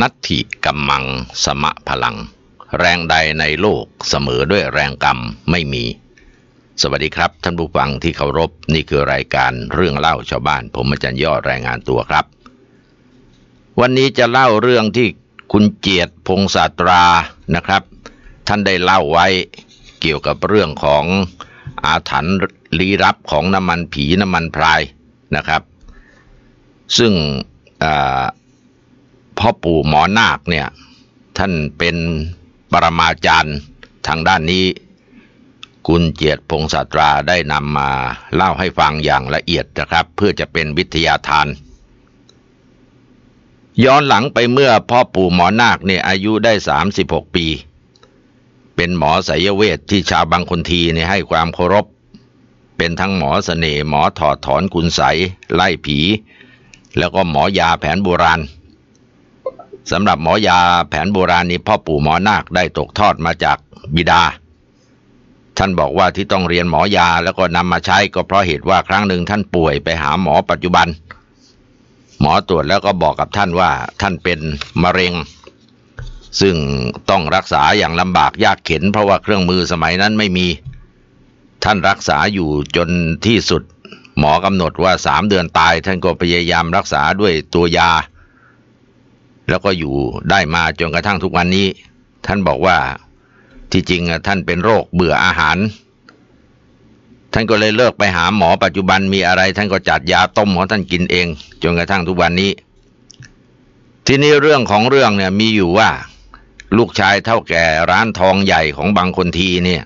นัตถิกัมมังสมะพลัง แรงใดในโลกเสมอด้วยแรงกรรมไม่มี สวัสดีครับท่านผู้ฟังที่เคารพนี่คือรายการเรื่องเล่าชาวบ้าน ผมอาจารย์ยอดรายงานตัวครับ วันนี้จะเล่าเรื่องที่คุณเจียดพงศาตรานะครับ ท่านได้เล่าไว้เกี่ยวกับเรื่องของอาถรรพ์ลี้รับของน้ำมันผีน้ำมันพรายนะครับ ซึ่งพ่อปู่หมอนาคเนี่ยท่านเป็นปรมาจารย์ทางด้านนี้คุณเจียดพงศตราได้นำมาเล่าให้ฟังอย่างละเอียดนะครับ เพื่อจะเป็นวิทยาทานย้อนหลังไปเมื่อพ่อปู่หมอนาคเนี่ยอายุได้ 36 ปี เป็นหมอสายเวทที่ชาวบางคนทีเนี่ยให้ความเคารพ เป็นทั้งหมอสเสน่ห์หมอถอดถอนคุณใสไล่ผี แล้วก็หมอยาแผนโบราณสำหรับหมอยาแผนโบราณนี้พ่อปู่หมอนาคได้ตกทอดมาจากบิดา ท่านบอกว่าที่ต้องเรียนหมอยาแล้วก็นำมาใช้ก็เพราะเหตุว่าครั้งหนึ่งท่านป่วยไปหาหมอปัจจุบัน หมอตรวจแล้วก็บอกกับท่านว่าท่านเป็นมะเร็ง ซึ่งต้องรักษาอย่างลำบากยากเข็น เพราะว่าเครื่องมือสมัยนั้นไม่มี ท่านรักษาอยู่จนที่สุด หมอกำหนดว่าสามเดือนตายท่านก็พยายามรักษาด้วยตัวยาแล้วก็อยู่ได้มาจนกระทั่งทุกวันนี้ ท่านบอกว่าที่จริงท่านเป็นโรคเบื่ออาหาร ท่านก็เลยเลิกไปหาหมอปัจจุบันมีอะไร ท่านก็จัดยาต้มของท่านกินเองจนกระทั่งทุกวันนี้ ทีนี้เรื่องของเรื่องเนี่ยมีอยู่ว่าลูกชายเท่าแก่ร้านทองใหญ่ของบางคนทีเนี่ย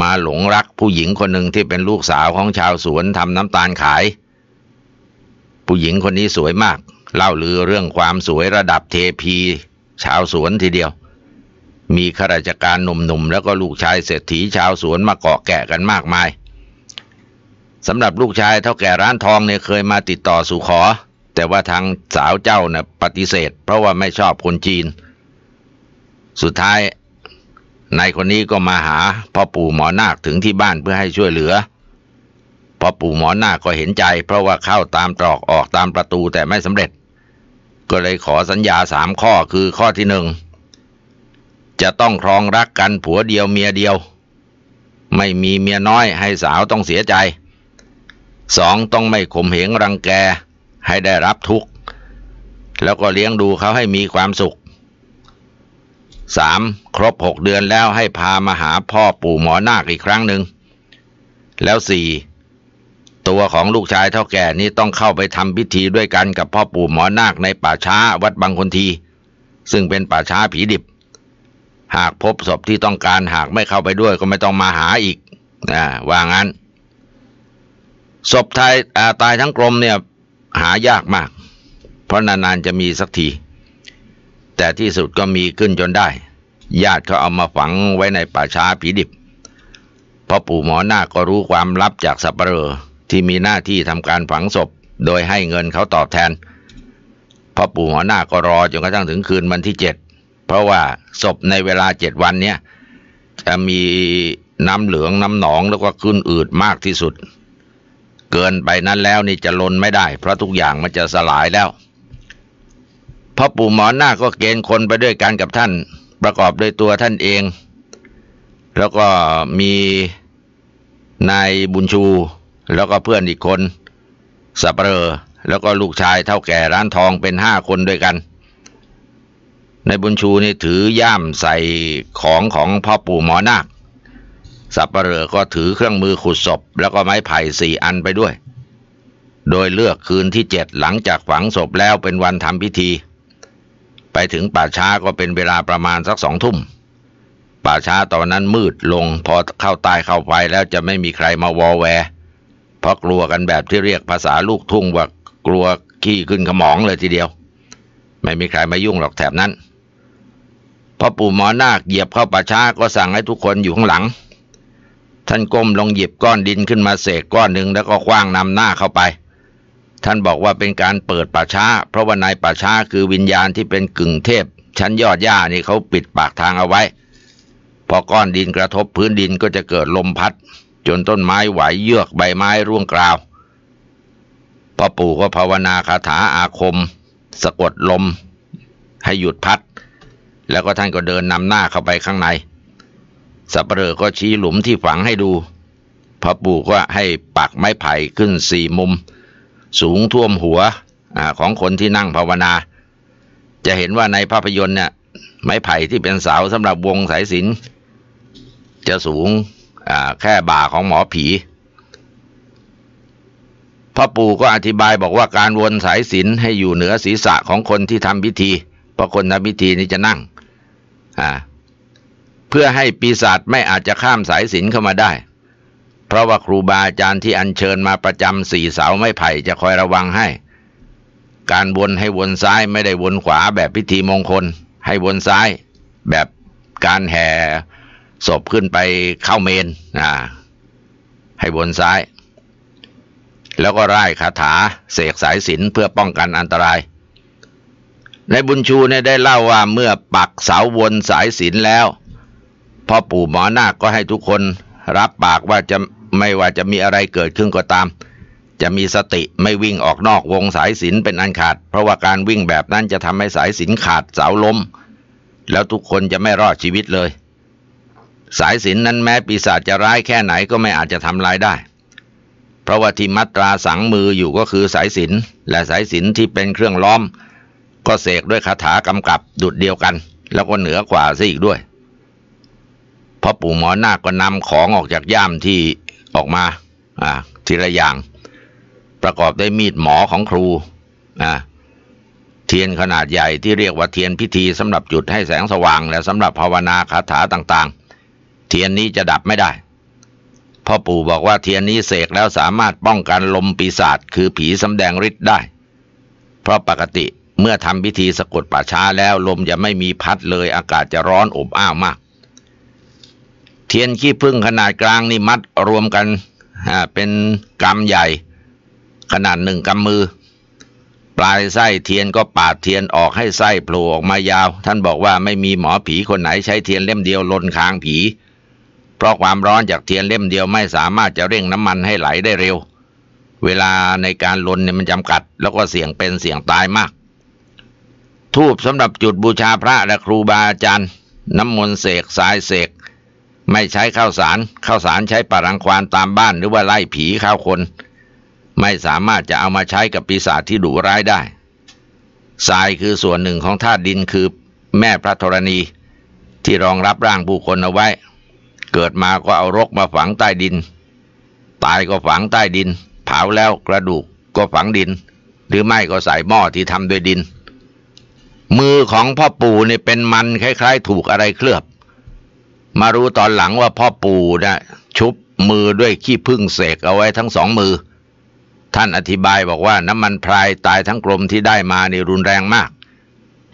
มาหลงรักผู้หญิงคนหนึ่งที่เป็นลูกสาวของชาวสวนทำน้ำตาลขาย ผู้หญิงคนนี้สวยมากเล่าลือเรื่องความสวยระดับเทพีชาวสวนทีเดียว มีข้าราชการหนุ่มๆแล้วก็ลูกชายเศรษฐีชาวสวนมาเกาะแกะกันมากมาย สำหรับลูกชายเท่าแก่ร้านทองเนี่ยเคยมาติดต่อสู่ขอ แต่ว่าทางสาวเจ้าน่ยปฏิเสธ เพราะว่าไม่ชอบคนจีน สุดท้ายนายคนนี้ก็มาหาพ่อปู่หมอนาคถึงที่บ้านเพื่อให้ช่วยเหลือพ่อปู่หมอนาคก็เห็นใจเพราะว่าเข้าตามตรอกออกตามประตูแต่ไม่สำเร็จก็เลยขอสัญญาสามข้อคือข้อที่หนึ่งจะต้องครองรักกันผัวเดียวเมียเดียว ไม่มีเมียน้อยให้สาวต้องเสียใจสองต้องไม่ข่มเหงรังแกให้ได้รับทุกข์ แล้วก็เลี้ยงดูเขาให้มีความสุขสามครบหกเดือนแล้วให้พามาหาพ่อปู่หมอนาคอีกครั้งหนึ่งแล้วสี่ตัวของลูกชายเท่าแก่นี้ต้องเข้าไปทำพิธีด้วยกันกับพ่อปู่หมอนาคในป่าช้าวัดบางคนที ซึ่งเป็นป่าช้าผีดิบ หากพบศพที่ต้องการหากไม่เข้าไปด้วยก็ไม่ต้องมาหาอีกนะว่างั้นศพไายตายทั้งกรมเนี่ยหายากมากเพราะนานๆจะมีสักทีแต่ที่สุดก็มีขึ้นจนได้ญาติเขาเอามาฝังไว้ในป่าช้าผีดิบพ่อปู่หมอนาคก็รู้ความลับจากสัปเหรอที่มีหน้าที่ทำการฝังศพโดยให้เงินเขาตอบแทนพ่อปู่หัวหน้าก็รอจนกระทั่งถึงคืนวันที่เจ็ด เพราะว่าศพในเวลาเจ็ดวันเนี้ยจะมีน้ำเหลืองน้ำหนอง แล้วก็ขึ้นอืดมากที่สุด เกินไปนั้นแล้วนี่จะลนไม่ได้ เพราะทุกอย่างมันจะสลายแล้ว พ่อปู่หมอหน้าก็เกณฑ์คนไปด้วยกันกับท่านประกอบด้วยตัวท่านเอง แล้วก็มีนายบุญชูแล้วก็เพื่อนอีกคนสับเรอแล้วก็ลูกชายเท่าแก่ร้านทองเป็นห้าคนด้วยกัน ในบุญชูนี่ถือย่ามใส่ของของพ่อปู่หมอนาคสับเรอก็ถือเครื่องมือขุดศพ แล้วก็ไม้ไผ่สี่อันไปด้วย โดยเลือกคืนที่เจ็ดหลังจากฝังศพแล้วเป็นวันทำพิธี ไปถึงป่าช้าก็เป็นเวลาประมาณสักสองทุ่มป่าช้าตอนนั้นมืดลงพอเข้าใต้เข้าไปแล้วจะไม่มีใครมาวอแวร์เพราะกลัวกันแบบที่เรียกภาษาลูกทุ่งว่ากลัวขี้ขึ้นขมองเลยทีเดียว ไม่มีใครมายุ่งหรอกแถบนั้นพอปู่หมอนาคเหยียบเข้าป่าช้าก็สั่งให้ทุกคนอยู่ข้างหลัง ท่านก้มลงหยิบก้อนดินขึ้นมาเสกก้อนหนึ่งแล้วก็คว้างนำหน้าเข้าไป ท่านบอกว่าเป็นการเปิดป่าช้า เพราะว่านายป่าช้าคือวิญญาณที่เป็นกึ่งเทพชั้นยอดหญ้านี่เขาปิดปากทางเอาไว้ พอก้อนดินกระทบพื้นดินก็จะเกิดลมพัดจนต้นไม้ไหวเยือกใบไม้ร่วงกราวพ่อปู่ก็ภาวนาคาถาอาคม สะกดลมให้หยุดพัด แล้วก็ท่านก็เดินนำหน้าเข้าไปข้างใน สับเปลอก็ชี้หลุมที่ฝังให้ดูพ่อปู่ก็ให้ปักไม้ไผ่ขึ้นสี่มุม สูงท่วมหัวอของคนที่นั่งภาวนา จะเห็นว่าในภาพยนตร์เนี่ย ไม้ไผ่ที่เป็นเสาสำหรับวงสายสิน จะสูงแค่บ่าของหมอผีพ่อปู่ก็อธิบายบอกว่าการวนสายศีลให้อยู่เหนือศีรษะของคนที่ทำพิธีเพราะคนทำพิธีนี่จะนั่ง เพื่อให้ปีศาจไม่อาจจะข้ามสายศีลเข้ามาได้ เพราะว่าครูบาอาจารย์ที่อัญเชิญมาประจำสี่เสาไม้ไผ่จะคอยระวังให้ การวนให้วนซ้ายไม่ได้วนขวาแบบพิธีมงคล ให้วนซ้ายแบบการแห่ศพขึ้นไปเข้าเมนอ่าให้บนซ้าย แล้วก็ไล่คาถา เสกสายสินเพื่อป้องกันอันตราย ในบุญชูเนี่ยได้เล่าว่าเมื่อปักเสาวนสายสินแล้วพ่อปู่หมอหน้าก็ให้ทุกคนรับปากว่าจะไม่ว่าจะมีอะไรเกิดขึ้นก็ตาม จะมีสติไม่วิ่งออกนอกวงสายสินเป็นอันขาด เพราะว่าการวิ่งแบบนั้นจะทำให้สายสินขาดเสาล้มแล้วทุกคนจะไม่รอดชีวิตเลยสายสินนั้นแม้ปีศาจจะร้ายแค่ไหนก็ไม่อาจจะทำลายได้ เพราะว่าที่มัตราสังมืออยู่ก็คือสายสินและสายสินที่เป็นเครื่องล้อม ก็เสกด้วยคาถากำกับดุดเดียวกัน แล้วก็เหนือกว่าซะอีกด้วยพาะปู่หมอหน้าก็นำของออกจากย่ามที่ออกมาอ่าทีละอย่าง ประกอบด้วยมีดหมอของครูอ่าเทียนขนาดใหญ่ที่เรียกว่าเทียนพิธี สำหรับจุดให้แสงสว่าง และสำหรับภาวนาคาถาต่างเทียนนี้จะดับไม่ได้ พ่อปู่บอกว่าเทียนนี้เสกแล้วสามารถป้องกันลมปีศาจคือผีสำแดงฤทธิ์ได้ เพราะปกติเมื่อทำพิธีสะกดป่าช้าแล้วลมจะไม่มีพัดเลยอากาศจะร้อนอบอ้าวมาก เทียนขี้พึ่งขนาดกลางนี่มัดรวมกันเป็นกำใหญ่ ขนาดหนึ่งกำมือ ปลายไส้เทียนก็ปาดเทียนออกให้ไส้โผล่ออกมายาว ท่านบอกว่าไม่มีหมอผีคนไหนใช้เทียนเล่มเดียวลนคางผีเพราะความร้อนจากเทียนเล่มเดียวไม่สามารถจะเร่งน้ำมันให้ไหลได้เร็ว เวลาในการลนเนี่ยมันจำกัด แล้วก็เสี่ยงเป็นเสี่ยงตายมาก ทูบสำหรับจุดบูชาพระและครูบาอาจารย์น้ำมนต์เสกสายเสก ไม่ใช้ข้าวสาร ข้าวสารใช้ปารังควานตามบ้านหรือว่าไล่ผีข้าวคน ไม่สามารถจะเอามาใช้กับปีศาจที่ดุร้ายได้ ทรายคือส่วนหนึ่งของธาตุดินคือแม่พระธรณี ที่รองรับร่างผู้คนเอาไว้เกิดมาก็เอารกมาฝังใต้ดิน ตายก็ฝังใต้ดิน เผาแล้วกระดูกก็ฝังดิน หรือไม่ก็ใส่หม้อที่ทำด้วยดิน มือของพ่อปู่เนี่ยเป็นมันคล้ายๆถูกอะไรเคลือบ มารู้ตอนหลังว่าพ่อปู่นะชุบมือด้วยขี้พึ่งเสกเอาไว้ทั้งสองมือ ท่านอธิบายบอกว่าน้ำมันพรายตายทั้งกลมที่ได้มานี่รุนแรงมาก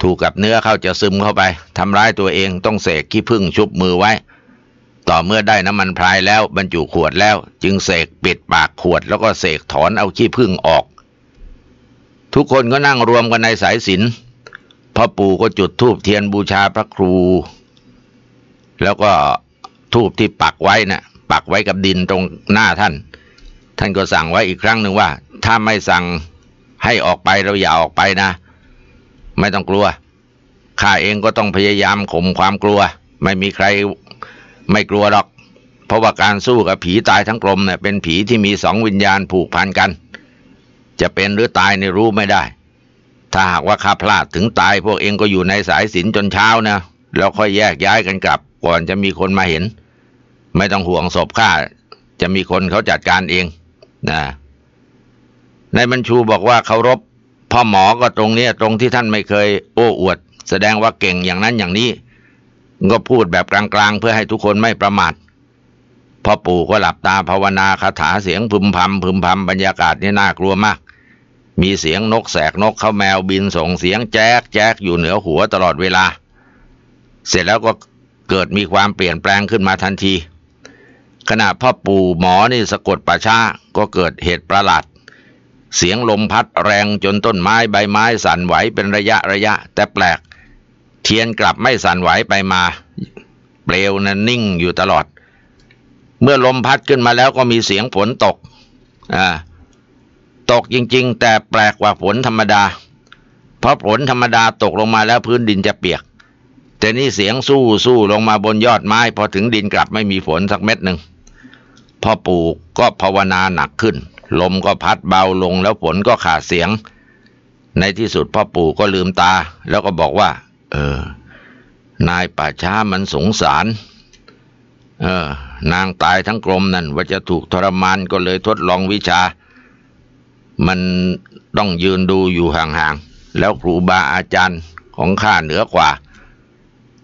ถูกกับเนื้อเข้าจะซึมเข้าไปทำร้ายตัวเองต้องเสกขี้พึ่งชุบมือไว้ต่อเมื่อได้น้ำมันพรายแล้ว บรรจุขวดแล้ว จึงเสกปิดปากขวดแล้วก็เสกถอนเอาขี้พึ่งออก ทุกคนก็นั่งรวมกันในสายศิลพ่อปู่ก็จุดธูปเทียนบูชาพระครู แล้วก็ธูปที่ปักไว้นะ่ะปักไว้กับดินตรงหน้าท่าน ท่านก็สั่งไว้อีกครั้งหนึ่งว่า ถ้าไม่สั่งให้ออกไปเราอย่าออกไปนะไม่ต้องกลัวข้าเองก็ต้องพยายามข่มความกลัว ไม่มีใครไม่กลัวหรอก เพราะว่าการสู้กับผีตายทั้งกลมเนี่ย เป็นผีที่มีสองวิญญาณผูกพันกัน จะเป็นหรือตายในรู้ไม่ได้ ถ้าหากว่าข้าพลาดถึงตาย พวกเองก็อยู่ในสายสินจนเช้านะแล้วค่อยแยกย้ายกันกลับก่อนจะมีคนมาเห็น ไม่ต้องห่วงศพข้า จะมีคนเขาจัดการเองนะนายบรรชูบอกว่าเคารพพ่อหมอก็ตรงเนี้ย ตรงที่ท่านไม่เคยโอ้อวด แสดงว่าเก่งอย่างนั้นอย่างนี้ก็พูดแบบกลางๆ เพื่อให้ทุกคนไม่ประมาทพ่อปู่ก็หลับตาภาวนาคาถาเสียงพึมพำพึมพำบรรยากาศนี่น่ากลัวมาก มีเสียงนกแสกนก เข้าแมวบินส่งเสียงแจ๊กแจ๊กอยู่เหนือหัวตลอดเวลา เสร็จแล้วก็เกิดมีความเปลี่ยนแปลงขึ้นมาทันที ขณะพ่อปู่หมอนี่สะกดปราชาก็เกิดเหตุประหลาดเสียงลมพัดแรงจนต้นไม้ใบไม้สั่นไหวเป็นระยะระยะแต่แปลกเทียนกลับไม่สั่นไหวไปมา เปลวนะั้นนิ่งอยู่ตลอด เมื่อลมพัดขึ้นมาแล้วก็มีเสียงฝนตก อ่า ตกจริง ๆแต่แปลกกว่าฝนธรรมดา เพราะฝนธรรมดาตกลงมาแล้วพื้นดินจะเปียก แต่นี่เสียงสู้สู้ลงมาบนยอดไม้พอถึงดินกลับไม่มีฝนสักเม็ดหนึ่งพ่อปู่ก็ภาวนาหนักขึ้น ลมก็พัดเบาลงแล้วฝนก็ขาดเสียง ในที่สุดพ่อปู่ก็ลืมตาแล้วก็บอกว่าเออ นายป่าช้ามันสงสารเออนางตายทั้งกลมนั่นว่าจะถูกทรมานก็เลยทดลองวิชา มันต้องยืนดูอยู่ห่างๆ แล้วครูบาอาจารย์ของข้าเหนือกว่า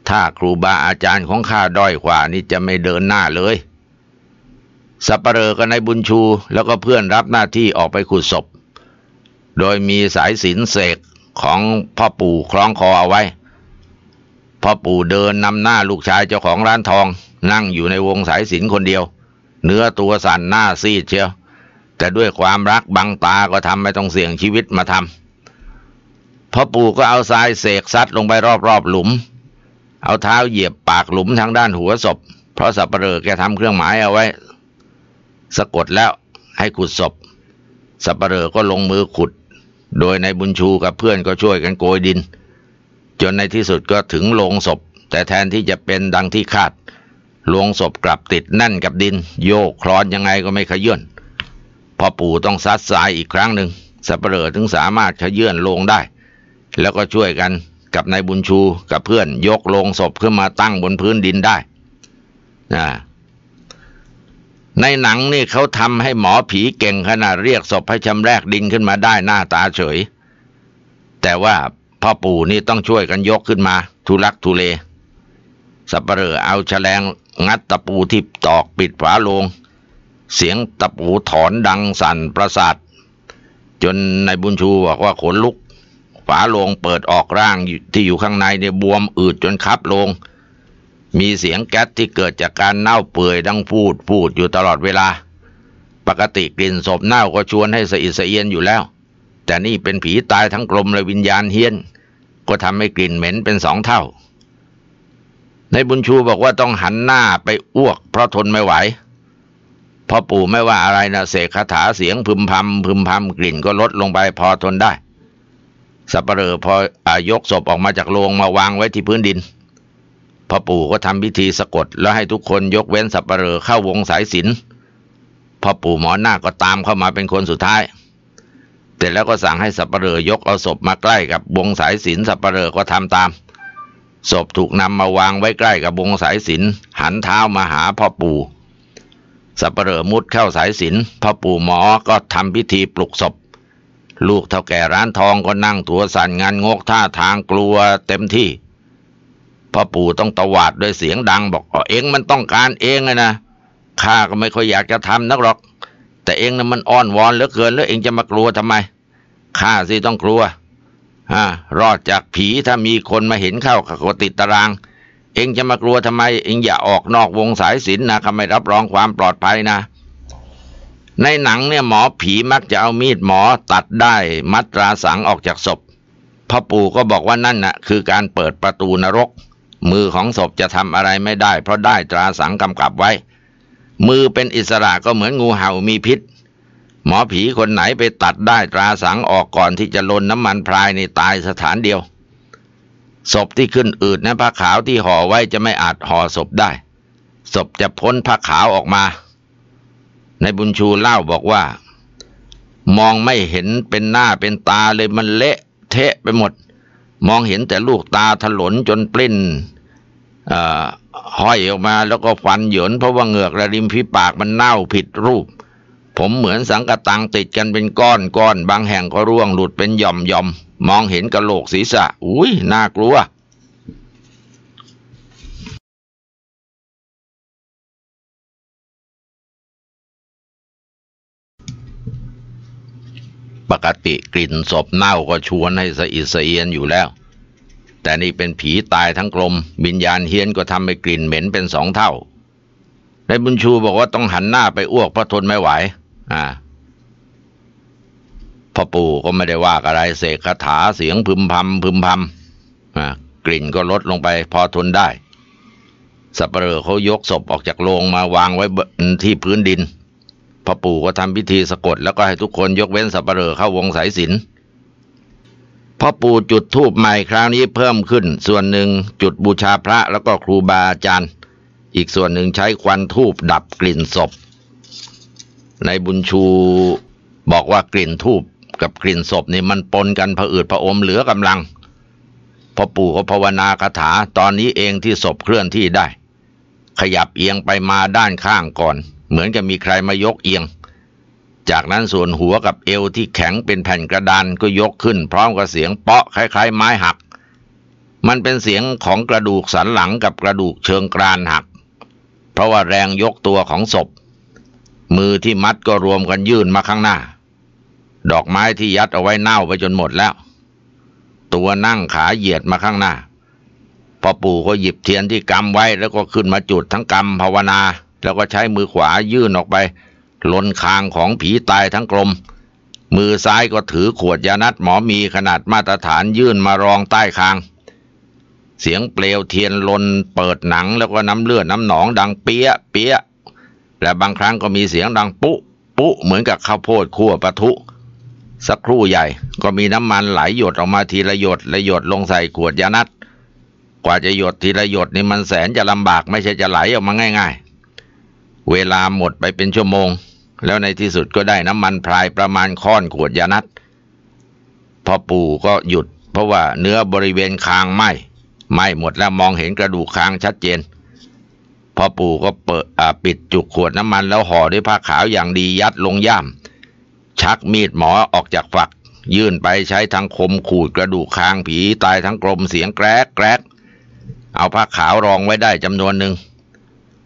ถ้าครูบาอาจารย์ของข้าด้อยกว่า นี่จะไม่เดินหน้าเลยสัปเหร่อกับนายบุญชู แล้วก็เพื่อนรับหน้าที่ออกไปขุดศพ โดยมีสายสินเสกของพ่อปู่คล้องคอเอาไว้พ่อปู่เดินนำหน้าลูกชายเจ้าของร้านทอง นั่งอยู่ในวงสายสินคนเดียว เนื้อตัวสั่นหน้าซีดเชียว แต่ด้วยความรักบังตาก็ทำไม่ต้องเสี่ยงชีวิตมาทำพ่อปู่ก็เอาทรายเสกซัดลงไปรอบๆหลุม เอาเท้าเหยียบปากหลุมทางด้านหัวศพ เพราะสับเปลือแกทำเครื่องหมายเอาไว้ สะกดแล้วให้ขุดศพ สับเปลือก็ลงมือขุด โดยในบุญชูกับเพื่อนก็ช่วยกันโกยดินจนในที่สุดก็ถึงโลงศพแต่แทนที่จะเป็นดังที่คาดโลงศพกลับติดแน่นกับดิน โยกคลอน ยังไงก็ไม่ขยื่นพ่อปู่ต้องซัดสายอีกครั้งหนึ่งสัปเหร่อถึงสามารถขยื่นโลงได้ แล้วก็ช่วยกันกับนายบุญชูกับเพื่อน ยกโลงศพขึ้นมาตั้งบนพื้นดินได้นะในหนังนี่เขาทำให้หมอผีเก่งขนาดเรียกศพให้ชำแรกดินขึ้นมาได้หน้าตาเฉย แต่ว่าพ่อปู่นี่ต้องช่วยกันยกขึ้นมา ทุลักทุเลสับเปลอเอาแฉลงงัดตะปูที่ตอกปิดฝาโลง เสียงตะปูถอนดังสั่นประสาท จนนายบุญชูบอกว่าขนลุกฝาโลงเปิดออกร่างที่อยู่ข้างในเนี่ยบวมอืดจนคับลง มีเสียงแก๊สที่เกิดจากการเน่าเปื่อยดังพูดพูดอยู่ตลอดเวลา ปกติกลิ่นศพเน่าก็ชวนให้สะอิดสะเอียนอยู่แล้วแต่นี่เป็นผีตายทั้งกลมและวิญญาณเฮี้ยน ก็ทำให้กลิ่นเหม็นเป็นสองเท่า ในบุญชูบอกว่าต้องหันหน้าไปอ้วกเพราะทนไม่ไหวพ่อปู่ไม่ว่าอะไรนะเสกคาถาเสียงพึมพำพึมพำกลิ่นก็ลดลงไปพอทนได้ สับเปลอพออยกศพออกมาจากโรงมาวางไว้ที่พื้นดินพ่อปู่ก็ทำพิธีสะกดแล้วให้ทุกคนยกเว้นสับเปลอเข้าวงสายศิลพ่อปู่หมอหน้าก็ตามเข้ามาเป็นคนสุดท้ายแต่แล้วก็สั่งให้สับปะเลอยกเอาศพมาใกล้กับวงสายศินสับปะเลอก็ทำตาม ศพถูกนำมาวางไว้ใกล้กับวงสายศินหันเท้ามาหาพ่อปู่ สับปะเลอมุดเข้าสายศินพ่อปู่หมอ ก็ทำพิธีปลุกศพ ลูกเท่าแก่ร้านทองก็นั่งถัวสั่นงานงกท่าทางกลัวเต็มที่ พ่อปู่ต้องตวาดด้วยเสียงดัง บอกเอ็งมันต้องการเองไงนะ ข้าก็ไม่ค่อยอยากจะทำนักหรอกแต่เองนะ่ะมันอ้อนวอนเหลือเกิน แล้วเองจะมากลัวทำไมข้าสิต้องกลัวฮะรอดจากผีถ้ามีคนมาเห็นเข้ากติดตาราง เองจะมากลัวทำไม เองอย่าออกนอกวงสายศิลนนะทำไมรับรองความปลอดภัยนะ ในหนังเนี่ยหมอผีมักจะเอามีดหมอตัดได้มัตราสังออกจากศพพ่อปู่ก็บอกว่านั่นนะ่ะ คือการเปิดประตูนรก มือของศพจะทำอะไรไม่ได้ เพราะได้ตราสังกำกับไว้มือเป็นอิสระก็เหมือนงูเห่ามีพิษ หมอผีคนไหนไปตัดได้ ตราสังออกก่อนที่จะลนน้ำมันพรายในตายสถานเดียว ศพที่ขึ้นอืดนะผ้าขาวที่ห่อไว้จะไม่อาจห่อศพได้ ศพจะพ้นผ้าขาวออกมา ในบุญชูเล่าบอกว่า มองไม่เห็นเป็นหน้าเป็นตาเลยมันเละเทะไปหมด มองเห็นแต่ลูกตาถลนจนปลิ้นอ่าห้อยออกมาแล้วก็ฟันหยนเพราะว่าเหงือกและริมฝีปากมันเน่าผิดรูป ผมเหมือนสังกตังติดกันเป็นก้อนก้อนบางแห่งก็ร่วงหลุดเป็นหย่อมหย่อม มองเห็นกระโหลกศีรษะ อุ้ยน่ากลัว ปกติกลิ่นศพเน่าก็ชวนให้สะอิดสะเอียนอยู่แล้วแต่นี่เป็นผีตายทั้งกลมวิญญาณเฮี้ยนก็ทำให้กลิ่นเหม็นเป็นสองเท่า ในบุญชูบอกว่าต้องหันหน้าไปอ้วกเพราะทนไม่ไหว อ่าพ่อปู่ก็ไม่ได้ว่าอะไร เสกคาถาเสียงพึมพำพึมพำอ่ากลิ่นก็ลดลงไปพอทนได้ สับเปลอเขายกศพออกจากโรงมาวางไว้ที่พื้นดินพ่อปู่ก็ทำพิธีสะกด แล้วก็ให้ทุกคนยกเว้นสับเปลอเข้าวงสายศิลป์พ่อปู่จุดทูบใหม่คราวนี้เพิ่มขึ้น ส่วนหนึ่งจุดบูชาพระแล้วก็ครูบาอาจารย์ อีกส่วนหนึ่งใช้ควันทูบดับกลิ่นศพ ในบุญชูบอกว่ากลิ่นทูบกับกลิ่นศพนี่มันปนกันผอืดผอมเหลือกำลังพ่อปู่ก็ภาวนาคาถาตอนนี้เองที่ศพเคลื่อนที่ได้ ขยับเอียงไปมาด้านข้างก่อน เหมือนจะมีใครมายกเอียงจากนั้นส่วนหัวกับเอวที่แข็งเป็นแผ่นกระดานก็ยกขึ้น พร้อมกับเสียง เปาะคล้ายๆไม้หัก มันเป็นเสียงของกระดูกสันหลังกับกระดูกเชิงกรานหัก เพราะว่าแรงยกตัวของศพ มือที่มัดก็รวมกันยื่นมาข้างหน้า ดอกไม้ที่ยัดเอาไว้เน่าไปจนหมดแล้ว ตัวนั่งขาเหยียดมาข้างหน้าพ่อปู่ก็หยิบเทียนที่กำไว้แล้วก็ขึ้นมาจุดทั้งกำภาวนาแล้วก็ใช้มือขวายื่นออกไปล้นคางของผีตายทั้งกลม มือซ้ายก็ถือขวดยานัดหมอมีขนาดมาตรฐานยื่นมารองใต้คาง เสียงเปลวเทียนลนเปิดหนังแล้วก็น้ำเลือดน้ำหนองดังเปี้ยเปี้ย และบางครั้งก็มีเสียงดังปุ๊ ปุ๊เหมือนกับข้าวโพดคั่วปะทุ สักครู่ใหญ่ ก็มีน้ำมันไหลหยดออกมาทีละหยด ละหยดลงใส่ขวดยานัด กว่าจะหยดทีละหยดนี่มันแสนจะลำบากไม่ใช่จะไหลออกมาง่ายๆ เวลาหมดไปเป็นชั่วโมงแล้วในที่สุดก็ได้น้ำมันพรายประมาณค้อนขวดยานัดพอปู่ก็หยุด เพราะว่าเนื้อบริเวณคางไหมไหมหมดแล้วมองเห็นกระดูกคางชัดเจนพอปู่ก็เปิดปิดจุกขวดน้ำมันแล้วห่อด้วยผ้าขาวอย่างดียัดลงย่าม ชักมีดหมอออกจากฝัก ยื่นไปใช้ทางคมขูดกระดูกคางผีตายทั้งกลมเสียงแกรกแกรกเอาผ้าขาวรองไว้ได้จำนวนหนึ่ง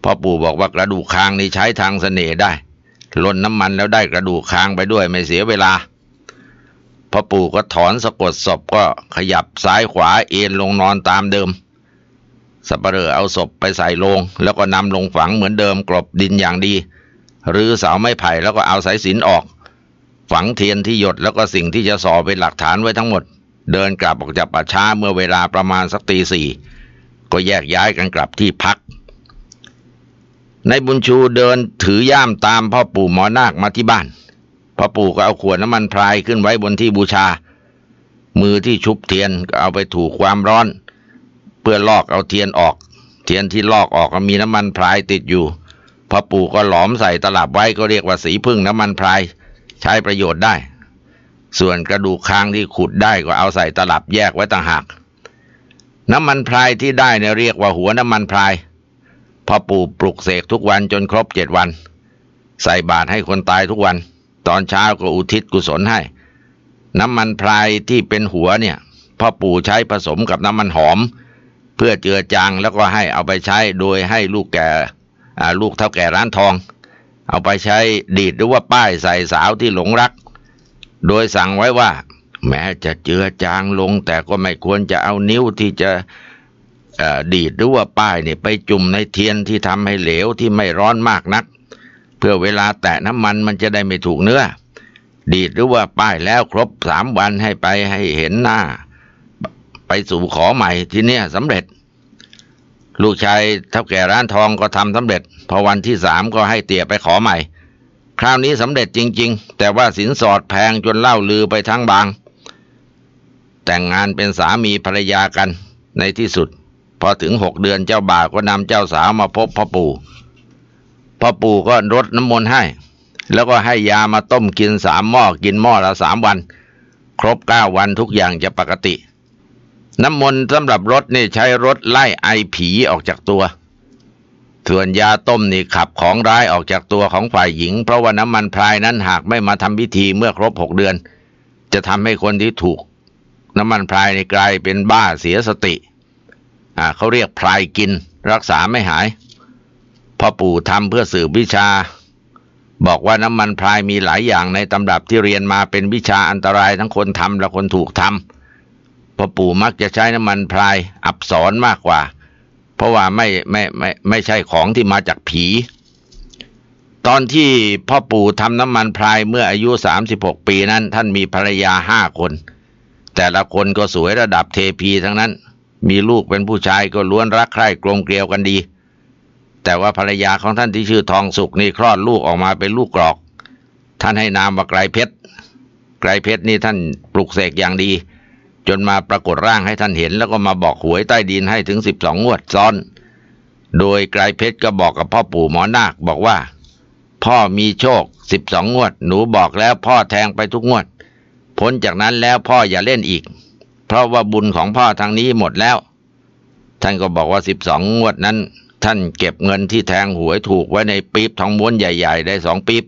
พ่อปู่บอกว่ากระดูกคางนี้ใช้ทางเสน่ห์ได้ล้นน้ำมันแล้วได้กระดูกค้างไปด้วยไม่เสียเวลาพ่อปู่ก็ถอนสะกดศพก็ขยับซ้ายขวาเอ็นลงนอนตามเดิมสับเปลือเอาศพไปใส่ลง แล้วก็นำลงฝังเหมือนเดิมกลบดินอย่างดี หรือเสาไม้ไผ่แล้วก็เอาสายสินออกฝังเทียนที่หยดแล้วก็สิ่งที่จะสอบเป็นหลักฐานไว้ทั้งหมด เดินกลับออกจากป่าช้าเมื่อเวลาประมาณสักตีสี่ก็แยกย้ายกันกลับที่พักนายบุญชูเดินถือย่ามตามพ่อปู่หมอนาคมาที่บ้าน พ่อปู่ก็เอาขวดน้ำมันพรายขึ้นไว้บนที่บูชา มือที่ชุบเทียนก็เอาไปถูกความร้อน เพื่อลอกเอาเทียนออก เทียนที่ลอกออกก็มีน้ำมันพรายติดอยู่ พ่อปู่ก็หลอมใส่ตลับไว้ก็เรียกว่าสีพึ่งน้ำมันพรายใช้ประโยชน์ได้ ส่วนกระดูกค้างที่ขุดได้ก็เอาใส่ตลับแยกไว้ต่างหาก น้ำมันพรายที่ได้เนี่ยเรียกว่าหัวน้ำมันพรายพ่อปู่ปลุกเสกทุกวันจนครบเจ็ดวัน ใส่บาตรให้คนตายทุกวัน ตอนเช้าก็อุทิศกุศลให้ น้ำมันพรายที่เป็นหัวเนี่ยพ่อปู่ใช้ผสมกับน้ำมันหอม เพื่อเจือจางแล้วก็ให้เอาไปใช้โดยให้ลูกแก่ลูกเท่าแก่ร้านทอง เอาไปใช้ดีดหรือว่าป้ายใส่สาวที่หลงรัก โดยสั่งไว้ว่า แม้จะเจือจางลงแต่ก็ไม่ควรจะเอานิ้วที่จะดีดหรือว่าป้ายเนี่ยไปจุ่มในเทียนที่ทำให้เหลวที่ไม่ร้อนมากนัก เพื่อเวลาแตะน้ำมันมันจะได้ไม่ถูกเนื้อ ดีดหรือว่าป้ายแล้วครบสามวันให้ไปให้เห็นหน้า ไปสู่ขอใหม่ที่เนี่ยสำเร็จ ลูกชายเท่าแก่ร้านทองก็ทำสำเร็จพอวันที่สามก็ให้เตี่ยไปขอใหม่ คราวนี้สำเร็จจริง ๆ แต่ว่าสินสอดแพงจนเล่าลือไปทั้งบาง แต่งงานเป็นสามีภรรยากันในที่สุดพอถึงหกเดือนเจ้าบ่าวก็นำเจ้าสาวมาพบพ่อปู่ พ่อปู่ก็รดน้ำมนต์ให้ แล้วก็ให้ยามาต้มกินสามหม้อกินหม้อละสามวัน ครบเก้าวันทุกอย่างจะปกติ น้ำมนต์สำหรับรถนี่ใช้รถไล่ไอผีออกจากตัวส่วนยาต้มนี่ขับของร้ายออกจากตัวของฝ่ายหญิง เพราะว่าน้ำมันพรายนั้นหากไม่มาทำพิธีเมื่อครบหกเดือนจะทำให้คนที่ถูก น้ำมันพรายในกลายเป็นบ้าเสียสติ่าเขาเรียกพลายกินรักษาไม่หายพ่อปู่ทำเพื่อสืบวิชา บอกว่าน้ำมันพลายมีหลายอย่างในตำรับที่เรียนมาเป็นวิชาอันตรายทั้งคนทำและคนถูกทำพ่อปู่มักจะใช้น้ำมันพลายอับสอนมากกว่าเพราะว่าไม่ไม่ไม่ไม่ใช่ของที่มาจากผี ตอนที่พ่อปู่ทำน้ำมันพลายเมื่ออายุ36ปีนั้น ท่านมีภรรยาห้าคน แต่ละคนก็สวยระดับเทพีทั้งนั้นมีลูกเป็นผู้ชายก็ล้วนรักใคร่กลมเกลียวกันดี แต่ว่าภรรยาของท่านที่ชื่อทองสุกนี่คลอดลูกออกมาเป็นลูกกรอก ท่านให้นามว่าไกรเพชร ไกรเพชรนี่ท่านปลุกเสกอย่างดี จนมาปรากฏร่างให้ท่านเห็นแล้วก็มาบอกหวยใต้ดินให้ถึงสิบสองงวดซ้อน โดยไกรเพชรก็บอกกับพ่อปู่หมอนาคบอกว่า พ่อมีโชคสิบสองงวด หนูบอกแล้วพ่อแทงไปทุกงวด พ้นจากนั้นแล้วพ่ออย่าเล่นอีกเพราะว่าบุญของพ่อทางนี้หมดแล้ว ท่านก็บอกว่าสิบสองงวดนั้น ท่านเก็บเงินที่แทงหวยถูกไว้ในปี๊บทองม้วนใหญ่ ๆ ได้สองปี๊บ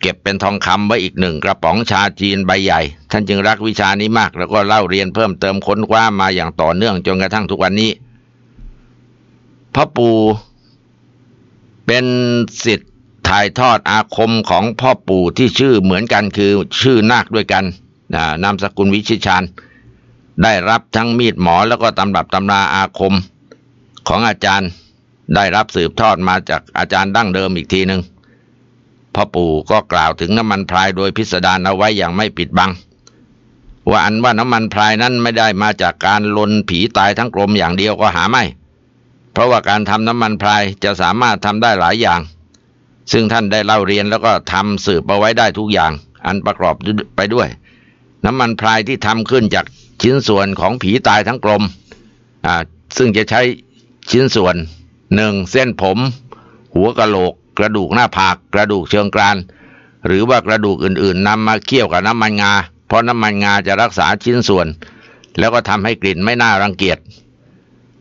เก็บเป็นทองคำไว้อีกหนึ่ง กระป๋องชาจีนใบใหญ่ ท่านจึงรักวิชานี้มากแล้วก็เล่าเรียนเพิ่มเติมค้นคว้ามาอย่างต่อเนื่องจนกระทั่งทุกวันนี้ พ่อปู่เป็นสิทธิ์ถ่ายทอดอาคมของพ่อปู่ที่ชื่อเหมือนกันคือชื่อนาคด้วยกันนามสกุลวิชิชานได้รับทั้งมีดหมอแล้วก็ตำรับตำราอาคมของอาจารย์ได้รับสืบทอดมาจากอาจารย์ดั้งเดิมอีกทีหนึง่งพ่อปู่ก็กล่าวถึงน้ำมันพรายโดยพิสดารเอาไว้อย่างไม่ปิดบังว่าอันว่าน้ำมันพรายนั้นไม่ได้มาจากการลนผีตายทั้งกรมอย่างเดียวก็หาไม่ เพราะว่าการทำน้ำมันพรายจะสามารถทำได้หลายอย่าง ซึ่งท่านได้เล่าเรียนแล้วก็ทำสืบเอาไว้ได้ทุกอย่าง อันประกอบไปด้วยน้ำมันพรายที่ทำขึ้นจากชิ้นส่วนของผีตายทั้งกลมอ่า ซึ่งจะใช้ชิ้นส่วนหนึ่งเส้นผม หัวกะโหลก กระดูกหน้าผาก กระดูกเชิงกรานหรือว่ากระดูกอื่นๆนำมาเคี่ยวกับน้ำมันงาเพราะน้ำมันงาจะรักษาชิ้นส่วน แล้วก็ทำให้กลิ่นไม่น่ารังเกียจ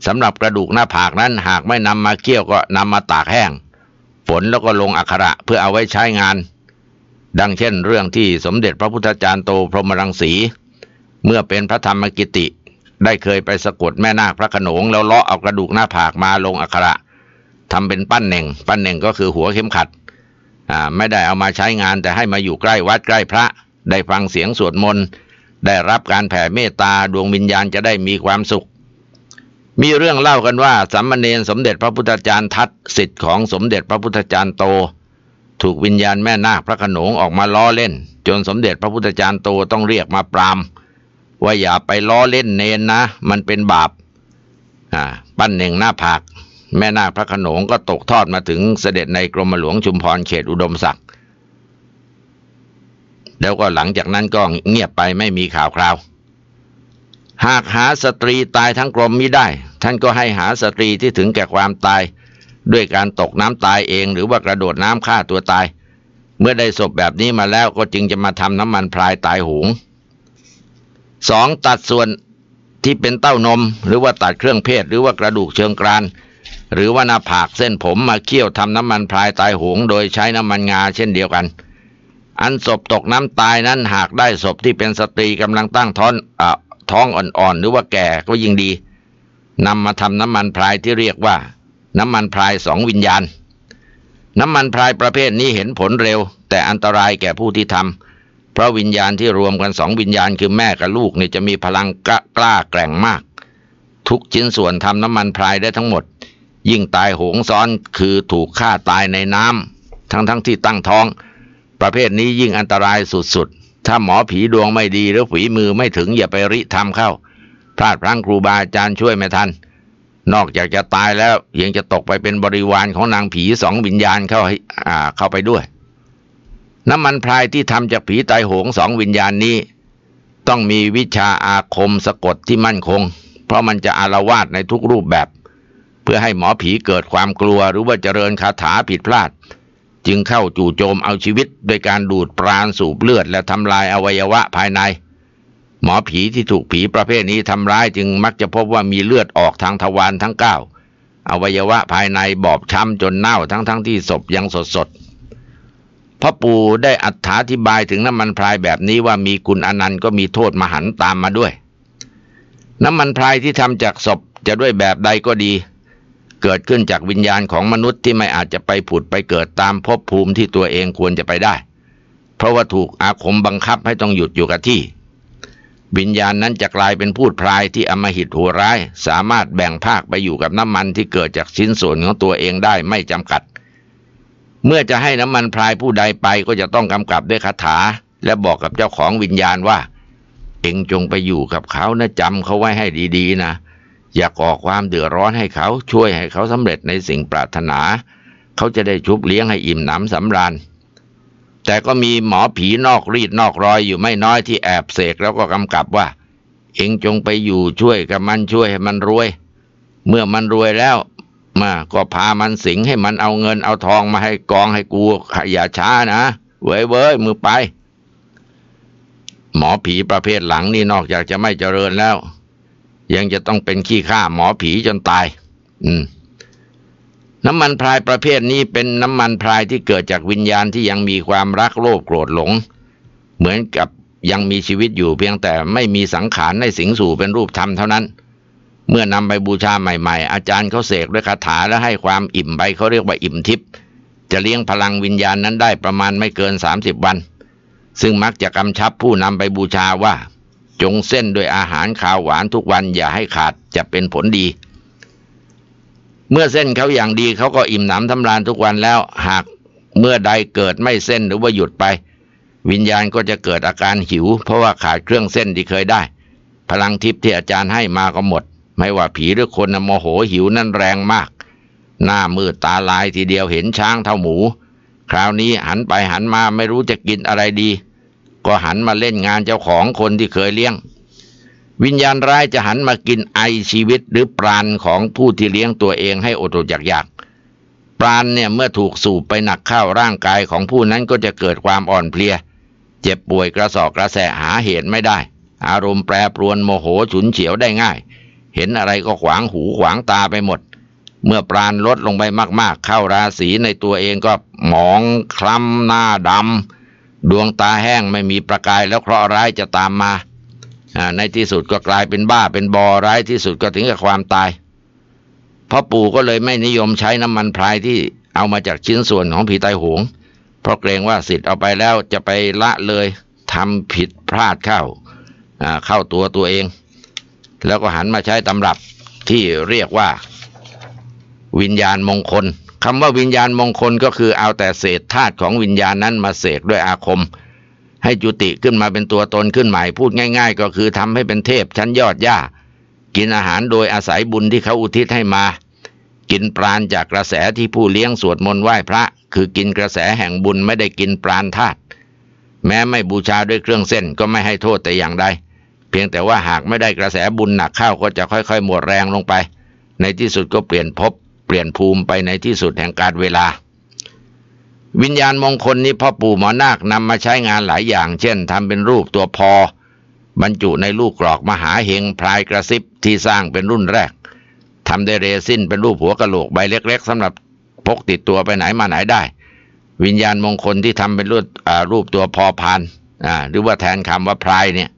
สำหรับกระดูกหน้าผากนั้นหากไม่นำมาเคี่ยวก็นำมาตากแห้ง ฝนแล้วก็ลงอักขระเพื่อเอาไว้ใช้งานดังเช่นเรื่องที่สมเด็จพระพุทธจารย์โตพรหมรังสีเมื่อเป็นพระธรรมกิติได้เคยไปสะกดแม่นาคพระขนงแล้วเลาะเอากระดูกหน้าผากมาลงอักขระทำเป็นปั้นเน่ง ปั้นเน่งก็คือหัวเข็มขัด ไม่ได้เอามาใช้งานแต่ให้มาอยู่ใกล้วัดใกล้พระได้ฟังเสียงสวดมนต์ได้รับการแผ่เมตตาดวงวิญญาณจะได้มีความสุข มีเรื่องเล่ากันว่าสัมมเนนสมเด็จพระพุทธจารย์ทัดสิทธิ์ของสมเด็จพระพุทธจารย์โตถูกวิญญาณแม่นาคพระขนงออกมาล้อเล่น จนสมเด็จพระพุทธจารย์โตต้องเรียกมาปรามว่าอย่าไปล้อเล่นเนนนะมันเป็นบาปปั้นเน่งหน้าผากแม่นาคพระขนงก็ตกทอดมาถึงเสด็จในกรมหลวงชุมพรเขตอุดมศักดิ์แล้วก็หลังจากนั้นก็เงียบไปไม่มีข่าวคราว หากหาสตรีตายทั้งกรมไม่ได้ ท่านก็ให้หาสตรีที่ถึงแก่ความตายด้วยการตกน้ำตายเองหรือว่ากระโดดน้ำฆ่าตัวตาย เมื่อได้ศพแบบนี้มาแล้วก็จึงจะมาทำน้ำมันพรายตายหงสองตัดส่วนที่เป็นเต้านมหรือว่าตัดเครื่องเพศ หรือว่ากระดูกเชิงกราน หรือว่าหน้าผากเส้นผมมาเคี่ยวทำน้ำมันพรายตายหงโดยใช้น้ำมันงาเช่นเดียวกัน อันศพตกน้ำตายนั้นหากได้ศพที่เป็นสตรีกำลังตั้งท้องท้องอ่อนๆหรือว่าแก่ก็ยิ่งดีนำมาทำน้ำมันพรายที่เรียกว่าน้ำมันพรายสองวิญญาณ น้ำมันพรายประเภทนี้เห็นผลเร็ว แต่อันตรายแก่ผู้ที่ทำ เพราะวิญญาณที่รวมกันสองวิญญาณคือแม่กับลูกนี่จะมีพลังกล้ากล้าแกร่งมาก ทุกชิ้นส่วนทำน้ำมันพรายได้ทั้งหมด ยิ่งตายโหงซ้อนคือถูกฆ่าตายในน้ำ ทั้งทั้งที่ตั้งท้อง ประเภทนี้ยิ่งอันตรายสุดๆ ถ้าหมอผีดวงไม่ดีหรือฝีมือไม่ถึงอย่าไปริทำเข้าพลาดพลั้งครูบาอาจารย์ช่วยไม่ทันนอกจากจะตายแล้ว ยังจะตกไปเป็นบริวารของนางผีสองวิญญาณเข้าอ่าเข้าไปด้วย น้ำมันพรายที่ทำจากผีตายโหงสองวิญญาณนี้ ต้องมีวิชาอาคมสะกดที่มั่นคง เพราะมันจะอารวาสในทุกรูปแบบ เพื่อให้หมอผีเกิดความกลัว หรือว่าเจริญคาถาผิดพลาด จึงเข้าจู่โจมเอาชีวิตโดยการดูดปราณสูบเลือด และทำลายอวัยวะภายในหมอผีที่ถูกผีประเภทนี้ทำร้ายจึงมักจะพบว่ามีเลือดออกทางทวารทั้งเก้า อวัยวะภายในบอบช้ำจนเน่าทั้งทั้งที่ศพยังสดสดพ่อปู่ได้อัถาธิบายถึงน้ำมันพรายแบบนี้ว่ามีคุณอนันต์ก็มีโทษมหันตามมาด้วย น้ำมันพรายที่ทำจากศพจะด้วยแบบใดก็ดี เกิดขึ้นจากวิญญาณของมนุษย์ที่ไม่อาจจะไปผุดไปเกิดตามภพภูมิที่ตัวเองควรจะไปได้ เพราะว่าถูกอาคมบังคับให้ต้องหยุดอยู่กับที่วิญญาณนั้นจะกลายเป็นพูดพลายที่อมหิตโหร้ายสามารถแบ่งภาคไปอยู่กับน้ำมันที่เกิดจากชิ้นส่วนของตัวเองได้ไม่จำกัด เมื่อจะให้น้ำมันพลายผู้ใดไปก็จะต้องกำกับด้วยคาถา และบอกกับเจ้าของวิญญาณว่าเองจงไปอยู่กับเขานะจำเขาไว้ให้ดี ๆ นะ อย่าก่อความเดือดร้อนให้เขาช่วยให้เขาสำเร็จในสิ่งปรารถนา เขาจะได้ชุบเลี้ยงให้อิ่มหนำสำราญแต่ก็มีหมอผีนอกรีดนอกรอยอยู่ไม่น้อยที่แอบเสกแล้วก็กำกับว่าเองจงไปอยู่ช่วยกับมันช่วยให้มันรวย เมื่อมันรวยแล้ว มา ก็พามันสิงให้มันเอาเงินเอาทองมาให้กองให้กูอย่าช้า นะเว้ยเว้ยมือไป หมอผีประเภทหลังนี่นอกจากจะไม่เจริญแล้ว ยังจะต้องเป็นขี้ข้าหมอผีจนตาย อืมน้ำมันพรายประเภทนี้เป็นน้ำมันพรายที่เกิดจากวิญญาณที่ยังมีความรักโลภโกรธหลงเหมือนกับยังมีชีวิตอยู่เพียงแต่ไม่มีสังขารในสิงสู่เป็นรูปธรรมเท่านั้น เมื่อนำไปบูชาใหม่ๆ อาจารย์เขาเสกด้วยคาถาและให้ความอิ่มไปเขาเรียกว่าอิ่มทิพย์จะเลี้ยงพลังวิญญาณนั้นได้ประมาณไม่เกิน30วัน ซึ่งมักจะกำชับผู้นำไปบูชาว่า จงเส้นด้วยอาหารขาวหวานทุกวันอย่าให้ขาดจะเป็นผลดีเมื่อเส้นเขาอย่างดีเขาก็อิ่มหนำทำลานทุกวันแล้วหากเมื่อใดเกิดไม่เส้นหรือว่าหยุดไป วิญญาณก็จะเกิดอาการหิวเพราะว่าขาดเครื่องเส้นที่เคยได้ พลังทิพย์ที่อาจารย์ให้มาก็หมด ไม่ว่าผีหรือคนนโมโหหิวนั่นแรงมาก หน้ามืดตาลายทีเดียวเห็นช้างเท่าหมู คราวนี้หันไปหันมาไม่รู้จะกินอะไรดี ก็หันมาเล่นงานเจ้าของคนที่เคยเลี้ยงวิญญาณร้ายจะหันมากินไอชีวิตหรือปราณของผู้ที่เลี้ยงตัวเองให้อดอยากยาก ปราณเนี่ยเมื่อถูกสูบไปหนักเข้าร่างกายของผู้นั้นก็จะเกิดความอ่อนเพลีย เจ็บป่วยกระสอบกระแสหาเหตุไม่ได้ อารมณ์แปรปรวนโมโหฉุนเฉียวได้ง่าย เห็นอะไรก็ขวางหูขวางตาไปหมด เมื่อปราณลดลงไปมากๆเข้าราศีในตัวเองก็หมอง คล้ำหน้าดำดวงตาแห้งไม่มีประกายแล้วเคราะห์ร้ายจะตามมาในที่สุดก็กลายเป็นบ้าเป็นบอร้ายที่สุดก็ถึงกับความตายพ่อปู่ก็เลยไม่นิยมใช้น้ำมันพรายที่เอามาจากชิ้นส่วนของผีตายหงเพราะเกรงว่าสิทธิ์เอาไปแล้วจะไปละเลยทำผิดพลาดเข้าเข้าตัวตัวเอง แล้วก็หันมาใช้ตำรับที่เรียกว่าวิญญาณมงคลคำว่าวิญญาณมงคลก็คือเอาแต่เศษธาตุของวิญญาณนั้นมาเสกด้วยอาคมให้จุติขึ้นมาเป็นตัวตนขึ้นใหม่พูดง่ายๆ ก็คือทำให้เป็นเทพชั้นยอดย่ากินอาหารโดยอาศัยบุญที่เขาอุทิศให้มา กินปราณจากกระแสที่ผู้เลี้ยงสวดมนต์ไหว้พระ คือกินกระแสแห่งบุญไม่ได้กินปราณธาตุแม้ไม่บูชาด้วยเครื่องเส้นก็ไม่ให้โทษแต่อย่างใดเพียงแต่ว่าหากไม่ได้กระแสบุญหนักเข้าก็จะค่อยๆ หมดแรงลงไป ในที่สุดก็เปลี่ยนภพเปลี่ยนภูมิไปในที่สุดแห่งการเวลาวิญญาณมงคลนี้พ่อปู่หมอนาคนำมาใช้งานหลายอย่าง เช่นทำเป็นรูปตัวพอบรรจุในลูกกรอกมหาเหงพลายกระซิบที่สร้างเป็นรุ่นแรกทำได้เรซินเป็นรูปหัวกะโหลกใบเล็กๆสำหรับพกติดตัวไปไหนมาไหนได้ วิญญาณมงคลที่ทำเป็นรูปรูปตัวพอพันหรือว่าแทนคำว่าพลายเนี่ย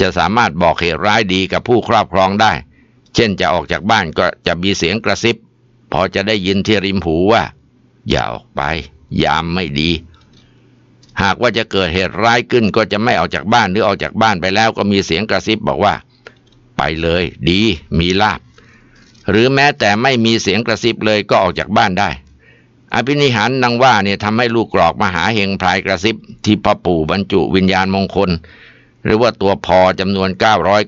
จะสามารถบอกเหตุร้ายดีกับผู้ครอบครองได้ เช่นจะออกจากบ้านก็จะมีเสียงกระซิบพอจะได้ยินที่ริมหูว่า อย่าออกไปยามไม่ดี หากว่าจะเกิดเหตุร้ายขึ้นก็จะไม่ออกจากบ้านหรือออกจากบ้านไปแล้วก็มีเสียงกระซิบบอกว่า ไปเลย ดีมีลาบหรือแม้แต่ไม่มีเสียงกระซิบเลยก็ออกจากบ้านได้ อภินิหารนังว่าเนี่ยทำให้ลูกกรอกมหาเฮงพลายกระซิบที่พ่อปู่บรรจุวิญญาณมงคล หรือว่าตัวพอจำนวน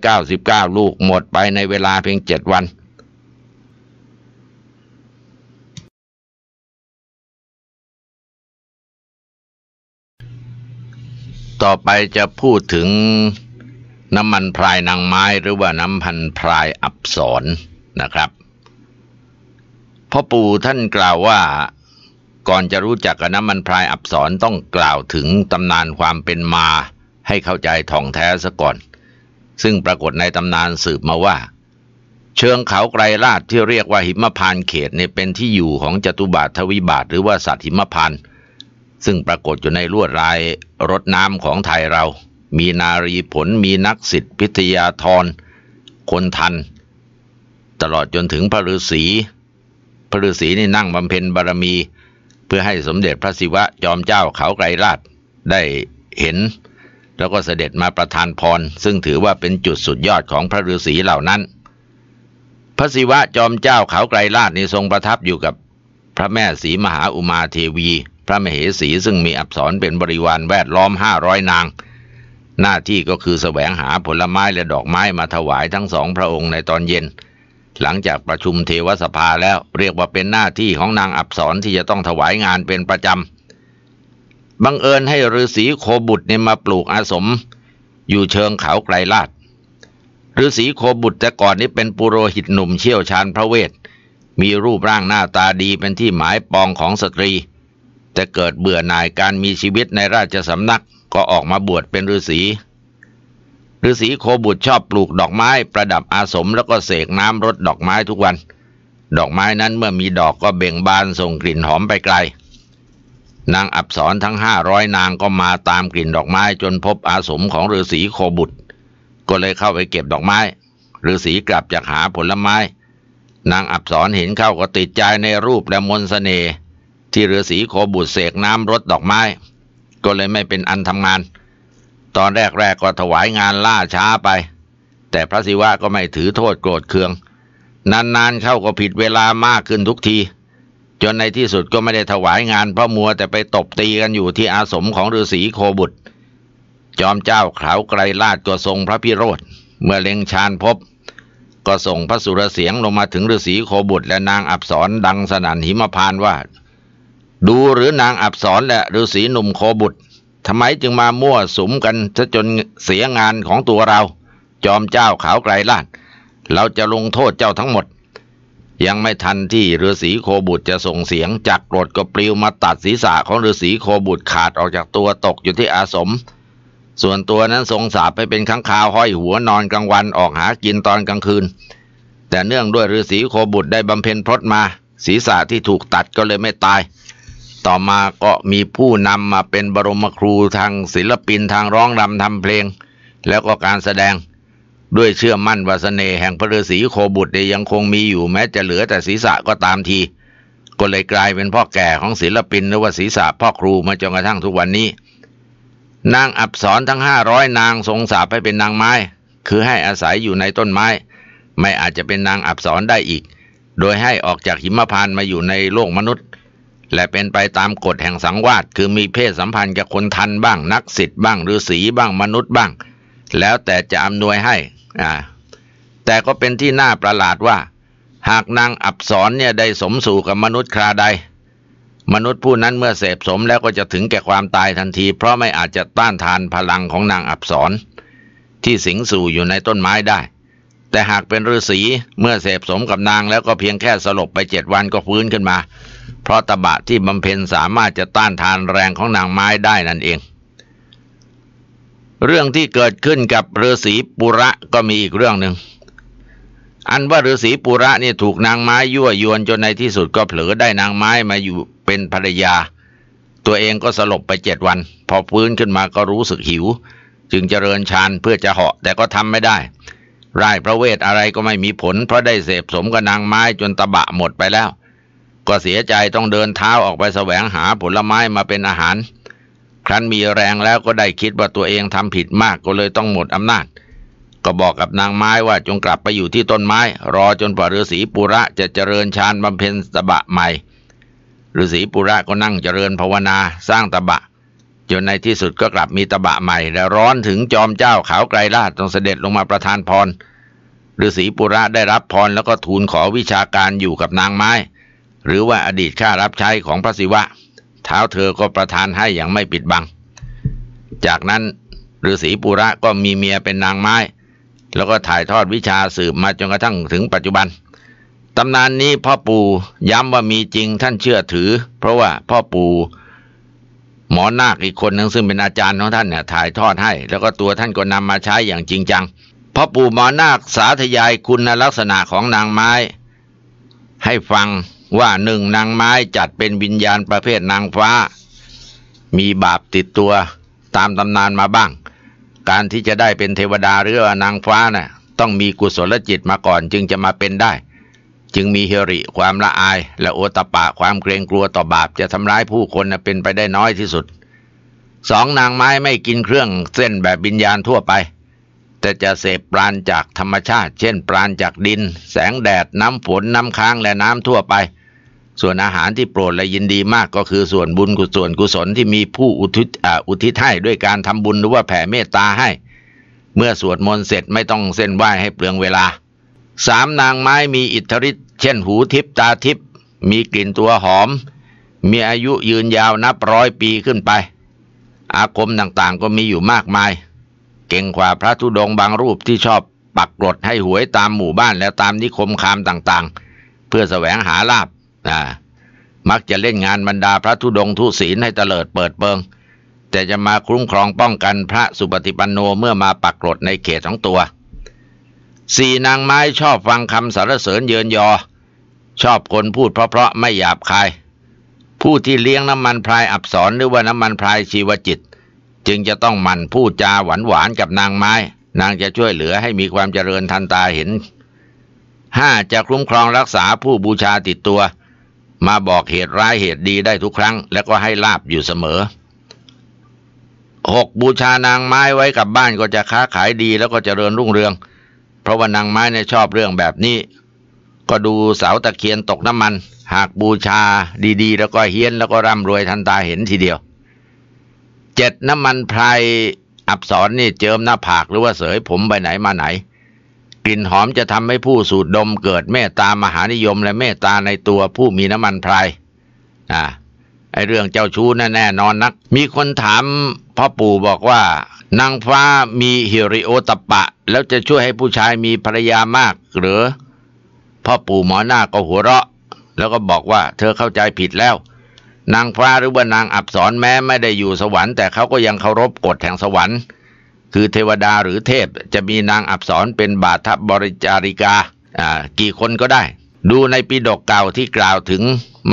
999 ลูกหมดไปในเวลาเพียงเจ็ดวันต่อไปจะพูดถึงน้ำมันพรายนางไม้หรือว่าน้ำพันพรายอับสรนะครับพ่อปู่ท่านกล่าวว่าก่อนจะรู้จักกับน้ำมันพรายอับสรต้องกล่าวถึงตำนานความเป็นมา ให้เข้าใจท่องแท้ซะก่อน ซึ่งปรากฏในตำนานสืบมาว่า เชิงเขาไกรลาดที่เรียกว่าหิมพานเขตเนี่ยเป็นที่อยู่ของจตุบาททวิบาทหรือว่าสัตว์หิมพานต์ซึ่งปรากฏอยู่ในลวดลายรถน้ำของไทยเรา มีนารีผลมีนักสิทธิพิทยาธรคนทัน ตลอดจนถึงพระฤาษีพระฤาษีนี่นั่งบำเพ็ญบารมี เพื่อให้สมเด็จพระศิวะจอมเจ้าเขาไกรราชได้เห็น แล้วก็เสด็จมาประทานพรซึ่งถือว่าเป็นจุดสุดยอดของพระฤาษีเหล่านั้น พระศิวะจอมเจ้าเขาไกรราชนี่ทรงประทับอยู่กับพระแม่ศรีมหาอุมาเทวีพระมเหสีซึ่งมีอักษรเป็นบริวารแวดล้อมห้าร้อยนางหน้าที่ก็คือสแสวงหาผลไม้และดอกไม้มาถวายทั้งสองพระองค์ในตอนเย็น หลังจากประชุมเทวสภาแล้วเรียกว่าเป็นหน้าที่ของนางอับษรที่จะต้องถวายงานเป็นประจำบังเอิญให้ฤาษีโคบุตรเนี่ยมาปลูกอาสม อยู่เชิงเขาไกลลาดฤาษีโคบุตรแต่ก่อนนี้เป็นปุโรหิตหนุ่มเชี่ยวชาญพระเวทมีรูปร่างหน้าตาดีเป็นที่หมายปองของสตรีแต่เกิดเบื่อหน่ายการมีชีวิตในราชสำนักก็ออกมาบวชเป็นฤาษีฤาษีโคบุตรชอบปลูกดอกไม้ประดับอาสมแล้วก็เสกน้ำรดดอกไม้ทุกวัน ดอกไม้นั้นเมื่อมีดอกก็เบ่งบานส่งกลิ่นหอมไปไกล นางอับสรทั้งห้าร้อยนางก็มาตามกลิ่นดอกไม้จนพบอาสมของฤาษีโคบุตร ก็เลยเข้าไปเก็บดอกไม้ฤาษีกลับจากหาผลไม้ นางอับสรเห็นเข้าก็ติดใจในรูปและมนสเสน่ห์ที่ฤาษีโคบุตรเสกน้ำรดดอกไม้ ก็เลยไม่เป็นอันทำงาน ตอนแรกๆกก็ถวายงานล่าช้าไป แต่พระศิวะก็ไม่ถือโทษโกรธเคือง นานๆเข้าก็ผิดเวลามากขึ้นทุกที จนในที่สุดก็ไม่ได้ถวายงานเพราะมัวแต่ไปตบตีกันอยู่ที่อาสมของฤาษีโคบุตร จอมเจ้าขาวไกรลาดก็ทรงพระพิโรธ เมื่อเล็งชานพบ ก็ส่งพระสุรเสียงลงมาถึงฤาษีโคบุตรและนางอับสรดังสนั่นหิมพานว่าดูหรือนางอับสรและฤาษีหนุ่มโคบุตรทำไมจึงมามั่วสุมกันซะจนเสียงานของตัวเรา จอมเจ้าขาวไกรลาดเราจะลงโทษเจ้าทั้งหมด ยังไม่ทันที่ฤาษีโคบุตรจะส่งเสียงจักกรดก็ปลิวมาตัดศีรษะของฤาษีโคบุตรขาดออกจากตัวตกอยู่ที่อาสม ส่วนตัวนั้นทรงสาบไปเป็นข้างคาวห้อยหัวนอนกลางวันออกหากินตอนกลางคืน แต่เนื่องด้วยฤาษีโคบุตรได้บำเพ็ญพรตมา ศีรษะที่ถูกตัดก็เลยไม่ตายต่อมาก็มีผู้นำมาเป็นบรมครูทางศิลปินทางร้องรำทำเพลงแล้วก็การแสดง ด้วยเชื่อมั่นวาสเนแห่งพระฤาษีโคบุตรยังคงมีอยู่แม้จะเหลือแต่ศีรษะก็ตามที ก็เลยกลายเป็นพ่อแก่ของศิลปินหรือว่าศีรษะพ่อครูมาจนกระทั่งทุกวันนี้ นางอับสรทั้งห้าร้อยนางทรงสาบให้เป็นนางไม้ คือให้อาศัยอยู่ในต้นไม้ ไม่อาจจะเป็นนางอับสรได้อีก โดยให้ออกจากหิมพานมาอยู่ในโลกมนุษย์และเป็นไปตามกฎแห่งสังวาสคือมีเพศสัมพันธ์กับคนทันบ้าง นักสิทธิ์บ้างฤาษีบ้างมนุษย์บ้าง แล้วแต่จะอำนวยให้อ่าแต่ก็เป็นที่น่าประหลาดว่า หากนางอับสรเนี่ยได้สมสู่กับมนุษย์คราใด มนุษย์ผู้นั้นเมื่อเสพสมแล้วก็จะถึงแก่ความตายทันทีเพราะไม่อาจจะต้านทานพลังของนางอับสรที่สิงสู่อยู่ในต้นไม้ได้แต่หากเป็นฤาษีเมื่อเสพสมกับนางแล้วก็เพียงแค่สลบไปเจ็ดวันก็ฟื้นขึ้นมา เพราะตะบะที่บำเพ็ญสามารถจะต้านทานแรงของนางไม้ได้นั่นเอง เรื่องที่เกิดขึ้นกับฤาษีปุระก็มีอีกเรื่องหนึ่งอันว่าฤาษีปุระนี่ถูกนางไม้ยั่วยวนจนในที่สุดก็เผลอได้นางไม้มาอยู่เป็นภรรยา ตัวเองก็สลบไปเจ็ดวัน พอฟื้นขึ้นมาก็รู้สึกหิว จึงเจริญฌานเพื่อจะเหาะแต่ก็ทำไม่ได้ร่ายพระเวทอะไรก็ไม่มีผล เพราะได้เสพสมกับนางไม้จนตะบะหมดไปแล้ว ก็เสียใจต้องเดินเท้าออกไปแสวงหาผลไม้มาเป็นอาหาร ครั้นมีแรงแล้วก็ได้คิดว่าตัวเองทำผิดมากก็เลยต้องหมดอำนาจ ก็บอกกับนางไม้ว่าจงกลับไปอยู่ที่ต้นไม้ รอจนปราฤาษีปุระจะเจริญฌานบำเพ็ญตะบะใหม่ฤาษีปุระก็นั่งเจริญภาวนา สร้างตะบะจนในที่สุดก็กลับมีตบะใหม่ และร้อนถึงจอมเจ้าขาวไกรราชต้องเสด็จลงมาประทานพรฤาษีปุระได้รับพรแล้วก็ทูลขอวิชาการอยู่กับนางไม้ หรือว่าอดีตข้ารับใช้ของพระศิวะ เท้าเธอ ก็ประทานให้อย่างไม่ปิดบัง จากนั้นฤาษีปุระก็มีเมียเป็นนางไม้ แล้วก็ถ่ายทอดวิชาสืบมาจนกระทั่งถึงปัจจุบันตำนานนี้พ่อปู่ย้ำว่ามีจริงท่านเชื่อถือ เพราะว่าพ่อปู่หมอนาคอีกคนหนึ่งซึ่งเป็นอาจารย์ของท่านเนี่ยถ่ายทอดให้ แล้วก็ตัวท่านก็นำมาใช้อย่างจริงจังพ่อปู่หมอนาคสาธยายคุณลักษณะของนางไม้ ให้ฟังว่าหนึ่งนางไม้จัดเป็นวิญญาณประเภทนางฟ้า มีบาปติดตัวตามตำนานมาบ้าง การที่จะได้เป็นเทวดาหรือนางฟ้านะ่ะต้องมีกุศลจิตมาก่อนจึงจะมาเป็นได้จึงมีเฮริความละอาย และโอตปะ ความเกรงกลัวต่อบาป จะทำร้ายผู้คนเป็นไปได้น้อยที่สุด สองนางไม้ไม่กินเครื่องเส้นแบบบิญญาณทั่วไป แต่จะเสพปราณจากธรรมชาติ เช่นปราณจากดิน แสงแดดน้ำฝนน้ำค้างและน้ำทั่วไป ส่วนอาหารที่โปรดและยินดีมากก็คือส่วนบุญกุศลกุศลที่มีผู้อุทิศอุทิศให้ด้วยการทำบุญหรือว่าแผ่เมตตาให้ เมื่อสวดมนต์เสร็จไม่ต้องเส้นไหว้ให้เปลืองเวลาสามนางไม้มีอิทธิฤทธิ์เช่นหูทิพตาทิพมีกลิ่นตัวหอม มีอายุยืนยาวนับร้อยปีขึ้นไป อาคมต่างๆก็มีอยู่มากมาย เก่งกว่าพระธุดงบางรูปที่ชอบปักกรดให้หวยตามหมู่บ้านและตามนิคมคามต่างๆ เพื่อสแสวงหาลาบ มักจะเล่นงานบรรดาพระธุดงทุศีลให้เตลิดเปิดเปิง แต่จะมาคุ้มครองป้องกันพระสุปฏิปันโนเมื่อมาปักกรดในเขตของตัวสี่นางไม้ชอบฟังคำสารเสริญเยินยอ ชอบคนพูดเพราะๆไม่หยาบคายผู้ที่เลี้ยงน้ำมันพรายอับสรหรือว่าน้ำมันพรายชีวจิต จึงจะต้องหมั่นพูดจาหวานหวานกับนางไม้ นางจะช่วยเหลือให้มีความเจริญทันตาเห็นห้าจะคุ้มครองรักษาผู้บูชาติดตัว มาบอกเหตุร้ายเหตุดีได้ทุกครั้ง แล้วก็ให้ลาบอยู่เสมอหกบูชานางไม้ไว้กับบ้านก็จะค้าขายดีแล้วก็จเจริญรุ่งเรืองราะว่านางไม้เนี่ยชอบเรื่องแบบนี้ ก็ดูเสาตะเคียนตกน้ำมัน หากบูชาดีๆ แล้วก็เฮี้ยน แล้วก็ร่ำรวยทันตาเห็นทีเดียว เจ็ดน้ำมันไพรอับสอนนี่เจิมหน้าผากหรือว่าเสยผมไปไหนมาไหน กลิ่นหอมจะทำให้ผู้สูดดมเกิดเมตตามหานิยม และเมตตาในตัวผู้มีน้ำมันไพรอ่าไอ้เรื่องเจ้าชู้แน่นอนนัก มีคนถามพ่อปู่บอกว่า นางฟ้ามีฮิริโอตปะ แล้วจะช่วยให้ผู้ชายมีภรรยามาก หรือพ่อปู่หมอหน้าก็หัวเราะ แล้วก็บอกว่า เธอเข้าใจผิดแล้ว นางฟ้าหรือว่านางอับสรแม้ไม่ได้อยู่สวรรค์ แต่เขาก็ยังเคารพกฎแห่งสวรรค์ คือเทวดาหรือเทพจะมีนางอับสรเป็นบาทบริจาริกาอ่ากี่คนก็ได้ดูในปีดกเก่าที่กล่าวถึง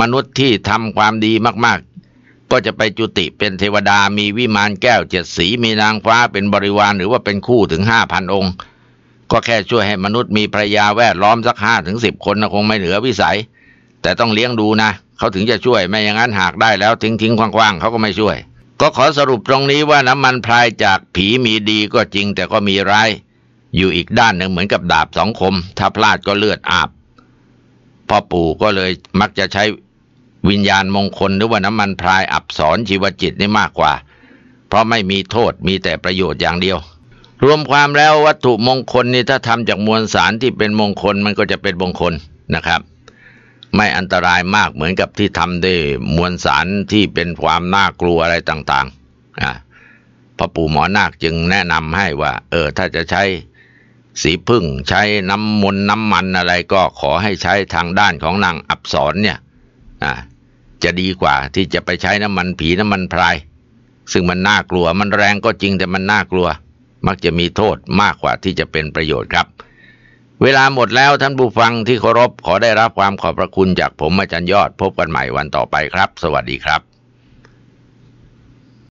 มนุษย์ที่ทำความดีมากๆ ก็จะไปจุติเป็นเทวดามีวิมานแก้วเจ็ดสี มีนางฟ้าเป็นบริวารหรือว่าเป็นคู่ถึงห้าพันองค์ ก็แค่ช่วยให้มนุษย์มีภรยาแวดล้อมสักห้าถึงสิบคนนะคงไม่เหลือวิสัย แต่ต้องเลี้ยงดูนะ เขาถึงจะช่วยไม่อย่างนั้นหากได้แล้วทิ้งทิ้งคว่างๆเขาก็ไม่ช่วย ก็ขอสรุปตรงนี้ว่าน้ำมันพลายจากผีมีดีก็จริง แต่ก็มีร้ายอยู่อีกด้านหนึ่งเหมือนกับดาบสองคม ถ้าพลาดก็เลือดอาบพ่อปู่ก็เลยมักจะใช้วิญญาณมงคลหรือว่าน้ำมันพรายอับสอนชีวจิตนี่มากกว่าเพราะไม่มีโทษมีแต่ประโยชน์อย่างเดียว รวมความแล้ววัตถุมงคลนี่ถ้าทำจากมวลสารที่เป็นมงคลมันก็จะเป็นมงคลนะครับ ไม่อันตรายมากเหมือนกับที่ทำด้วยมวลสารที่เป็นความน่ากลัวอะไรต่างๆอ่ะพระปู่หมอนาคจึงแนะนำให้ว่า เออถ้าจะใช้สีพึ่งใช้น้ำมนน้ำมันอะไรก็ขอให้ใช้ทางด้านของนางอับสรเนี่ยจะดีกว่าที่จะไปใช้น้ำมันผีน้ำมันพราย ซึ่งมันน่ากลัว มันแรงก็จริงแต่มันน่ากลัว มักจะมีโทษมากกว่าที่จะเป็นประโยชน์ครับ เวลาหมดแล้วท่านผู้ฟังที่เคารพขอได้รับความขอบพระคุณจากผมอาจารย์ยอดพบกันใหม่วันต่อไปครับ สวัสดีครับ